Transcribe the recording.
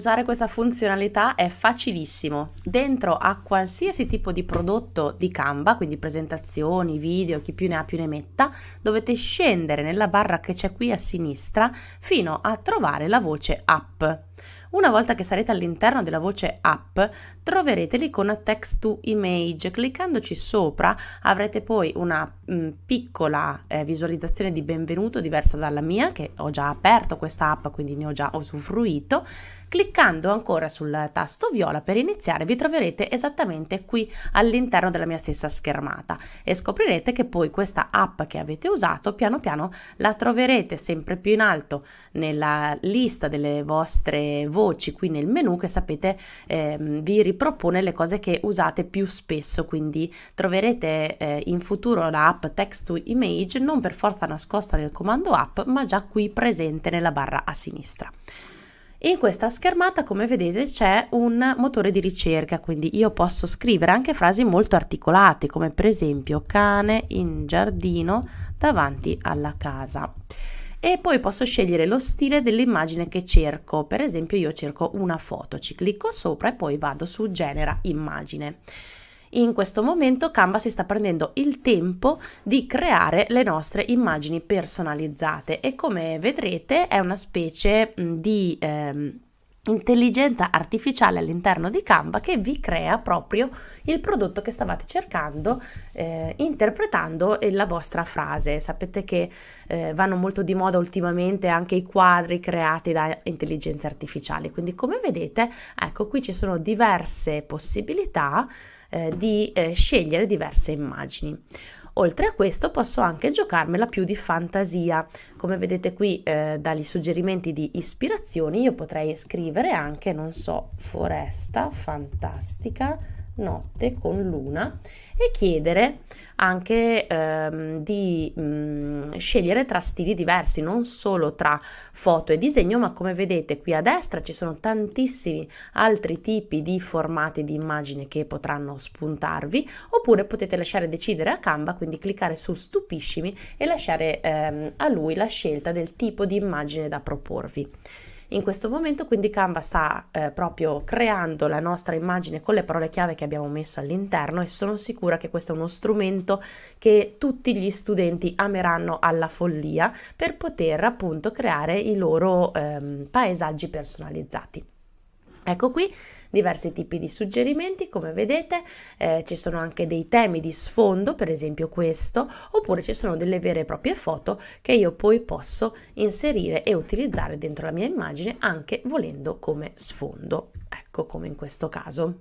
usare questa funzionalità è facilissimo. Dentro a qualsiasi tipo di prodotto di Canva, quindi presentazioni, video, chi più ne ha più ne metta, dovete scendere nella barra che c'è qui a sinistra fino a trovare la voce app. Una volta che sarete all'interno della voce app, troverete l'icona text to image. Cliccandoci sopra avrete poi una mh, mm, piccola eh, visualizzazione di benvenuto diversa dalla mia, che ho già aperto questa app, quindi ne ho già usufruito. Cliccando ancora sul tasto viola per iniziare vi troverete esattamente qui all'interno della mia stessa schermata e scoprirete che poi questa app che avete usato piano piano la troverete sempre più in alto nella lista delle vostre voci voci qui nel menu che sapete eh, vi ripropone le cose che usate più spesso, quindi troverete eh, in futuro la app text to image non per forza nascosta nel comando app, ma già qui presente nella barra a sinistra. In questa schermata, come vedete, c'è un motore di ricerca, quindi io posso scrivere anche frasi molto articolate, come per esempio cane in giardino davanti alla casa e poi posso scegliere lo stile dell'immagine che cerco. Per esempio io cerco una foto, ci clicco sopra e poi vado su genera immagine. In questo momento Canva si sta prendendo il tempo di creare le nostre immagini personalizzate e come vedrete è una specie mm, di ehm, intelligenza artificiale all'interno di Canva che vi crea proprio il prodotto che stavate cercando eh, interpretando eh, la vostra frase. Sapete che eh, vanno molto di moda ultimamente anche i quadri creati da intelligenze artificiali, quindi come vedete, ecco qui ci sono diverse possibilità eh, di eh, scegliere diverse immagini. Oltre a questo posso anche giocarmela più di fantasia. Come vedete qui eh, dagli suggerimenti di ispirazioni io potrei scrivere anche, non so, foresta fantastica notte con luna e chiedere anche ehm, di mh, mm, scegliere tra stili diversi, non solo tra foto e disegno, ma come vedete qui a destra ci sono tantissimi altri tipi di formati di immagine che potranno spuntarvi, oppure potete lasciare decidere a Canva, quindi cliccare su stupiscimi e lasciare ehm, a lui la scelta del tipo di immagine da proporvi in questo momento, quindi Canva sta eh, proprio creando la nostra immagine con le parole chiave che abbiamo messo all'interno e sono sicura che questo è uno strumento che tutti gli studenti ameranno alla follia per poter appunto creare i loro ehm, paesaggi personalizzati. Ecco qui diversi tipi di suggerimenti, come vedete eh, ci sono anche dei temi di sfondo, per esempio questo, oppure ci sono delle vere e proprie foto che io poi posso inserire e utilizzare dentro la mia immagine anche volendo come sfondo, ecco come in questo caso.